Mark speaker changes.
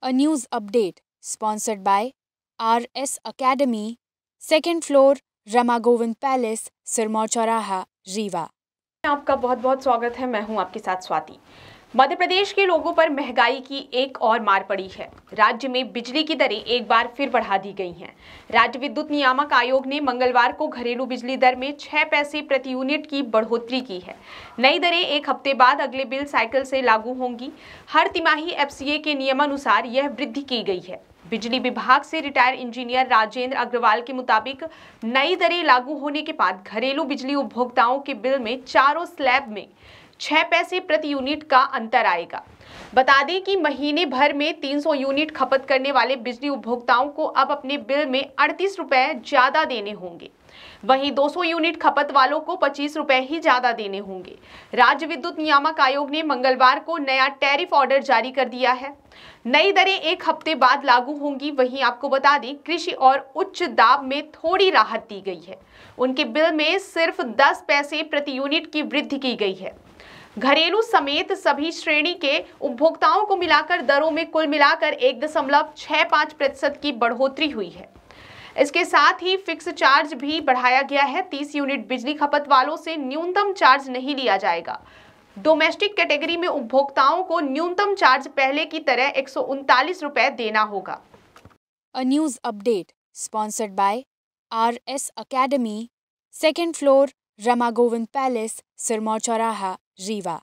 Speaker 1: a news update sponsored by RS Academy, second floor, Rama Govind Palace, Sirmaur Chauraha, Riva. आपका बहुत बहुत स्वागत है मैं हूं आपके साथ स्वाति
Speaker 2: मध्य प्रदेश के लोगों पर महंगाई की एक और मार पड़ी है राज्य में बिजली की दरें एक बार फिर बढ़ा दी गई हैं राज्य विद्युत नियामक आयोग ने मंगलवार को घरेलू बिजली दर में छह पैसे प्रति यूनिट की बढ़ोतरी की है नई दरें एक हफ्ते बाद अगले बिल साइकिल से लागू होंगी हर तिमाही एफसीए के नियमानुसार यह वृद्धि की गई है बिजली विभाग से रिटायर इंजीनियर राजेंद्र अग्रवाल के मुताबिक नई दरें लागू होने के बाद घरेलू बिजली उपभोक्ताओं के बिल में चारों स्लैब में छः पैसे प्रति यूनिट का अंतर आएगा बता दें कि महीने भर में 300 यूनिट खपत करने वाले बिजली उपभोक्ताओं को अब अपने बिल में अड़तीस रुपये ज़्यादा देने होंगे वहीं 200 यूनिट खपत वालों को पच्चीस रुपए ही ज्यादा देने होंगे राज्य विद्युत नियामक आयोग ने मंगलवार को नया टैरिफ ऑर्डर जारी कर दिया है नई दरें एक हफ्ते बाद लागू होंगी वहीं आपको बता दें कृषि और उच्च दाब में थोड़ी राहत दी गई है उनके बिल में सिर्फ 10 पैसे प्रति यूनिट की वृद्धि की गई है घरेलू समेत सभी श्रेणी के उपभोक्ताओं को मिलाकर दरों में कुल मिलाकर एक दशमलव छः पाँच प्रतिशत की बढ़ोतरी हुई है इसके साथ ही फिक्स चार्ज भी बढ़ाया गया है तीस यूनिट बिजली खपत वालों से न्यूनतम चार्ज नहीं लिया जाएगा डोमेस्टिक कैटेगरी में उपभोक्ताओं को न्यूनतम चार्ज पहले की तरह एक
Speaker 1: रुपए देना होगा a news update sponsored by R S academy second floor Rama Govind palace Sirmour चौराहा रीवा